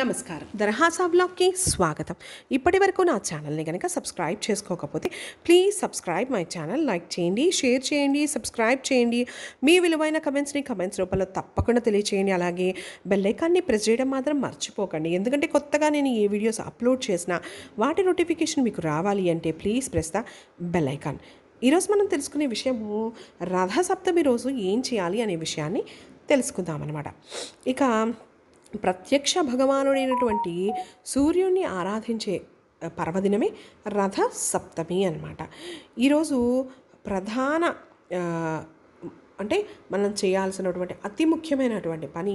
నమస్కారం దరహాసా బ్లాగ్కి స్వాగతం ఇప్పటి వరకు నా ఛానల్ని కనుక సబ్స్క్రైబ్ చేసుకోకపోతే please subscribe my channel like చేయండి షేర్ చేయండి సబ్స్క్రైబ్ చేయండి మీ విలువైన కమెంట్స్ని కమెంట్స్ రూపంలో తప్పకుండా తెలియచేయండి అలాగే బెల్లైకాన్ని ప్రెస్ చేయడం మాత్రం మర్చిపోకండి ఎందుకంటే కొత్తగా నేను ఏ వీడియోస్ అప్లోడ్ చేసినా వాటి నోటిఫికేషన్ మీకు రావాలి అంటే ప్లీజ్ ప్రెస్ ద బెల్లైకాన్ ఈరోజు మనం తెలుసుకునే విషయము రథ సప్తమి రోజు ఏం చేయాలి అనే విషయాన్ని తెలుసుకుందాం అనమాట ఇక ప్రత్యక్ష భగవానుడైనటువంటి సూర్యుణ్ణి ఆరాధించే పర్వదినమే రథ సప్తమి అనమాట ఈరోజు ప్రధాన అంటే మనం చేయాల్సినటువంటి అతి ముఖ్యమైనటువంటి పని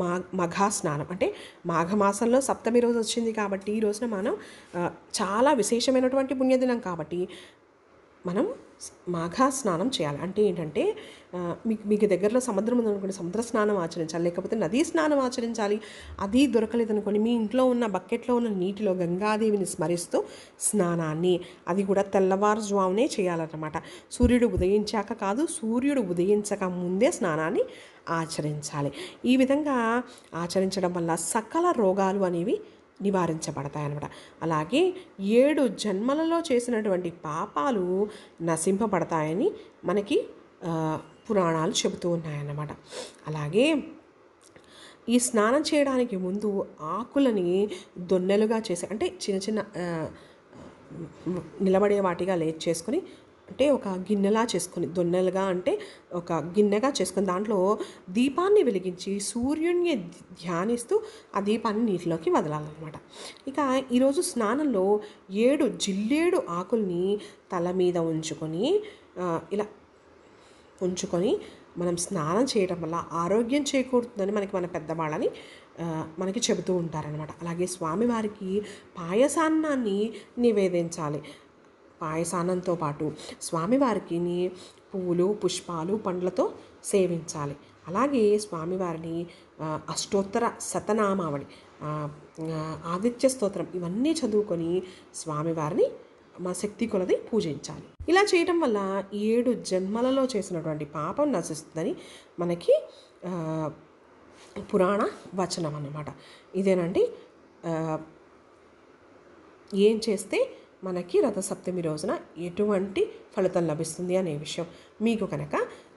మా మఘా స్నానం అంటే మాఘమాసంలో సప్తమి రోజు వచ్చింది కాబట్టి ఈ రోజున మనం చాలా విశేషమైనటువంటి పుణ్యదినం కాబట్టి మనం మాఘా స్నానం చేయాలి అంటే ఏంటంటే మీకు మీకు దగ్గరలో సముద్రం ఉందనుకోండి సముద్ర స్నానం ఆచరించాలి లేకపోతే నదీ స్నానం ఆచరించాలి అది దొరకలేదనుకోండి మీ ఇంట్లో ఉన్న బకెట్లో ఉన్న నీటిలో గంగాదేవిని స్మరిస్తూ స్నానాన్ని అది కూడా తెల్లవారుజామునే చేయాలన్నమాట సూర్యుడు ఉదయించాక కాదు సూర్యుడు ఉదయించక ముందే స్నానాన్ని ఆచరించాలి ఈ విధంగా ఆచరించడం వల్ల సకల రోగాలు అనేవి నివారించబడతాయి అలాగే ఏడు జన్మలలో చేసినటువంటి పాపాలు నశింపబడతాయని మనకి పురాణాలు చెబుతూ ఉన్నాయన్నమాట అలాగే ఈ స్నానం చేయడానికి ముందు ఆకులని దొన్నెలుగా చేసే అంటే చిన్న చిన్న నిలబడే వాటిగా లేచి చేసుకుని అంటే ఒక గిన్నెలా చేసుకొని దొన్నెలుగా అంటే ఒక గిన్నెగా చేసుకొని దాంట్లో దీపాన్ని వెలిగించి సూర్యుడిని ధ్యానిస్తూ ఆ దీపాన్ని నీటిలోకి వదలాలన్నమాట ఇక ఈరోజు స్నానంలో ఏడు జిల్లేడు ఆకుల్ని తల మీద ఉంచుకొని ఇలా ఉంచుకొని మనం స్నానం చేయడం వల్ల ఆరోగ్యం చేకూరుతుందని మనకి మన పెద్దవాళ్ళని మనకి చెబుతూ ఉంటారనమాట అలాగే స్వామివారికి పాయసాన్నాన్ని నివేదించాలి పాయసానంతో పాటు స్వామివారికి పువ్వులు పుష్పాలు పండ్లతో సేవించాలి అలాగే స్వామివారిని అష్టోత్తర శతనామావళి ఆదిత్య స్తోత్రం ఇవన్నీ చదువుకొని స్వామివారిని మా శక్తి కొలది పూజించాలి ఇలా చేయటం వల్ల ఏడు జన్మలలో చేసినటువంటి పాపం నశిస్తుందని మనకి పురాణ వచనం అన్నమాట ఇదేనండి ఏం చేస్తే మనకి రథసప్తమి రోజున ఎటువంటి ఫలితం లభిస్తుంది అనే విషయం మీకు కనుక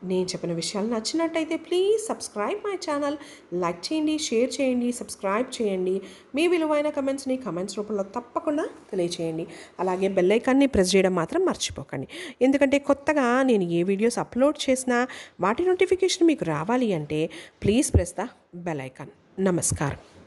నేను చెప్పిన విషయాలు నచ్చినట్టయితే please subscribe my channel like చేయండి షేర్ చేయండి సబ్స్క్రైబ్ చేయండి మీ విలువైన కమెంట్స్ని కమెంట్స్ రూపంలో తప్పకుండా తెలియచేయండి అలాగే బెల్ ఐకాన్ని ప్రెస్ చేయడం మాత్రం మర్చిపోకండి ఎందుకంటే కొత్తగా నేను ఏ వీడియోస్ అప్లోడ్ చేసినా వాటి నోటిఫికేషన్ మీకు రావాలి అంటే please press the bell icon నమస్కారం